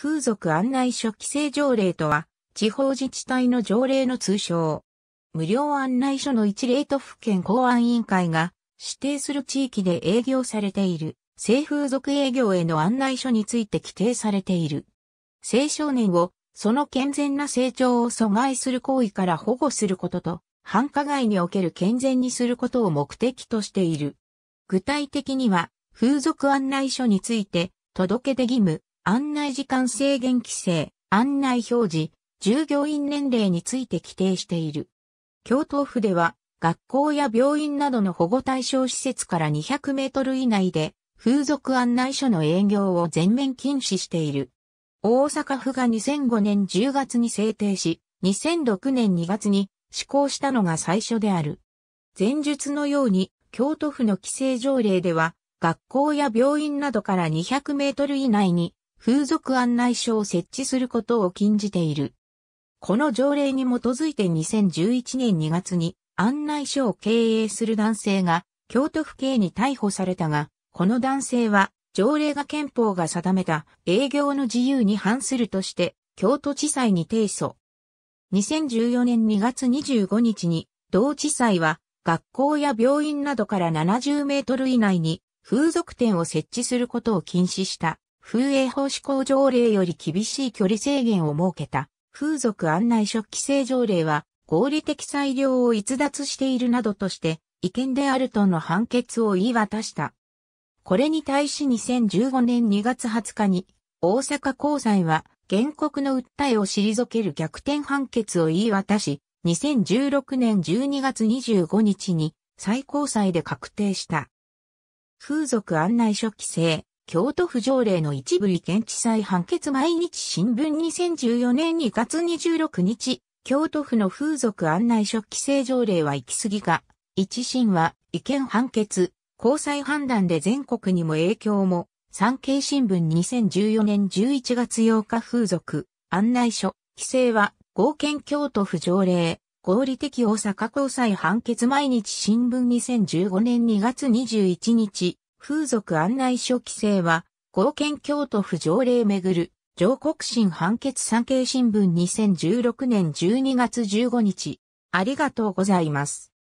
風俗案内所規制条例とは、地方自治体の条例の通称。無料案内所の一例と府県公安委員会が指定する地域で営業されている、性風俗営業への案内所について規定されている。青少年を、その健全な成長を阻害する行為から保護することと、繁華街における健全にすることを目的としている。具体的には、風俗案内所について、届け出義務、案内時間制限規制、案内表示、従業員年齢について規定している。京都府では、学校や病院などの保護対象施設から200メートル以内で、風俗案内所の営業を全面禁止している。大阪府が2005年10月に制定し、2006年2月に施行したのが最初である。前述のように、京都府の規制条例では、学校や病院などから200メートル以内に、風俗案内所を設置することを禁じている。この条例に基づいて2011年2月に案内所を経営する男性が京都府警に逮捕されたが、この男性は条例が憲法が定めた営業の自由に反するとして京都地裁に提訴。2014年2月25日に同地裁は学校や病院などから70メートル以内に風俗店を設置することを禁止した。風営法施行条例より厳しい距離制限を設けた、風俗案内所規制条例は、合理的裁量を逸脱しているなどとして、違憲であるとの判決を言い渡した。これに対し2015年2月20日に、大阪高裁は、原告の訴えを退ける逆転判決を言い渡し、2016年12月25日に、最高裁で確定した。風俗案内所規制。京都府条例の一部違憲地裁判決毎日新聞2014年2月26日、京都府の風俗案内所規制条例は行き過ぎか、一審は違憲判決、交際判断で全国にも影響も、産経新聞2014年11月8日風俗案内所規制は合憲京都府条例、合理的大阪交際判決毎日新聞2015年2月21日、風俗案内所規制は、合憲京都府条例めぐる、上国審判決産経新聞2016年12月15日。ありがとうございます。